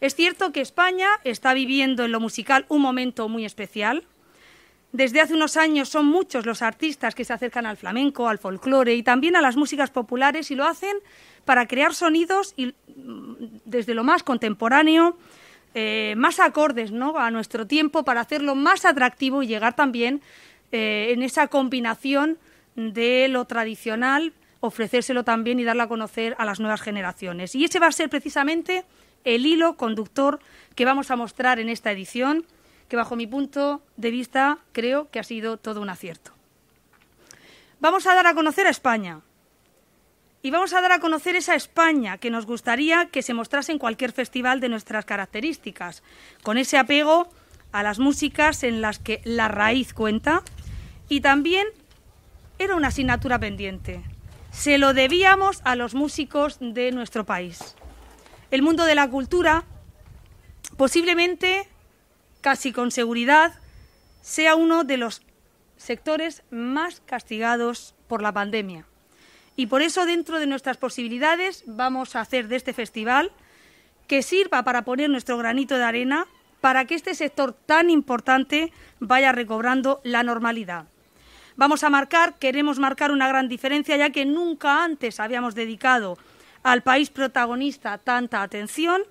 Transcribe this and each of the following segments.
Es cierto que España está viviendo en lo musical un momento muy especial. Desde hace unos años son muchos los artistas que se acercan al flamenco, al folclore y también a las músicas populares y lo hacen para crear sonidos mm, desde lo más contemporáneo, eh, más acordes ¿no? a nuestro tiempo, para hacerlo más atractivo y llegar también eh, en esa combinación de lo tradicional ofrecérselo también y darla a conocer a las nuevas generaciones. Y ese va a ser precisamente el hilo conductor que vamos a mostrar en esta edición, que bajo mi punto de vista creo que ha sido todo un acierto. Vamos a dar a conocer a España. Y vamos a dar a conocer esa España que nos gustaría que se mostrase en cualquier festival de nuestras características, con ese apego a las músicas en las que la raíz cuenta. Y también era una asignatura pendiente, se lo debíamos a los músicos de nuestro país. El mundo de la cultura posiblemente, casi con seguridad, sea uno de los sectores más castigados por la pandemia. Y por eso, dentro de nuestras posibilidades, vamos a hacer de este festival que sirva para poner nuestro granito de arena para que este sector tan importante vaya recobrando la normalidad. Vamos a marcar, queremos marcar una gran diferencia ya que nunca antes habíamos dedicado al país protagonista tanta atención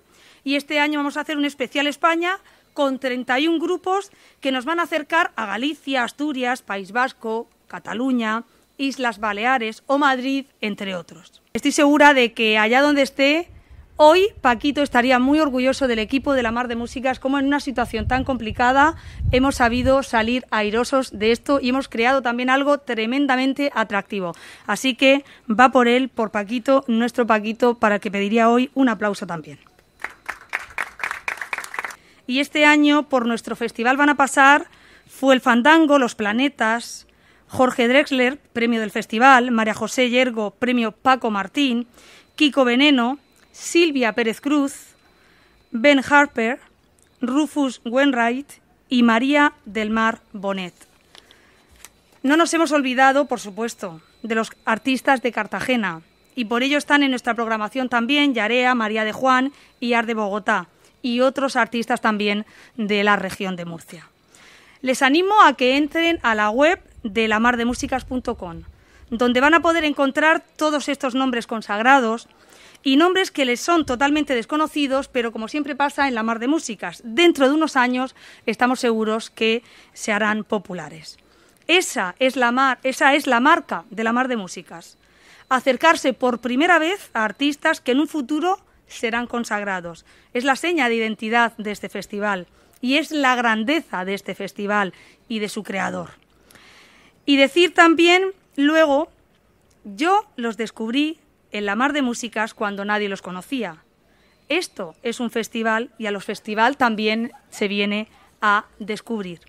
y este año vamos a hacer un especial España con 31 grupos que nos van a acercar a Galicia, Asturias, País Vasco, Cataluña, Islas Baleares o Madrid, entre otros. Estoy segura de que allá donde esté Hoy Paquito estaría muy orgulloso del equipo de la Mar de Músicas, como en una situación tan complicada hemos sabido salir airosos de esto y hemos creado también algo tremendamente atractivo. Así que va por él, por Paquito, nuestro Paquito, para el que pediría hoy un aplauso también. Y este año por nuestro festival van a pasar Fue el Fandango, Los Planetas, Jorge Drexler, premio del festival, María José Yergo, premio Paco Martín, Kiko Veneno, Silvia Pérez Cruz, Ben Harper, Rufus Wainwright y María del Mar Bonet. No nos hemos olvidado, por supuesto, de los artistas de Cartagena y por ello están en nuestra programación también Yarea, María de Juan y Ar de Bogotá y otros artistas también de la región de Murcia. Les animo a que entren a la web de lamardemusicas.com, donde van a poder encontrar todos estos nombres consagrados y nombres que les son totalmente desconocidos, pero como siempre pasa en la mar de músicas, dentro de unos años estamos seguros que se harán populares. Esa es la, mar, esa es la marca de la mar de músicas. Acercarse por primera vez a artistas que en un futuro serán consagrados. Es la seña de identidad de este festival y es la grandeza de este festival y de su creador. Y decir también luego, yo los descubrí en la mar de músicas cuando nadie los conocía. Esto es un festival y a los festival también se viene a descubrir.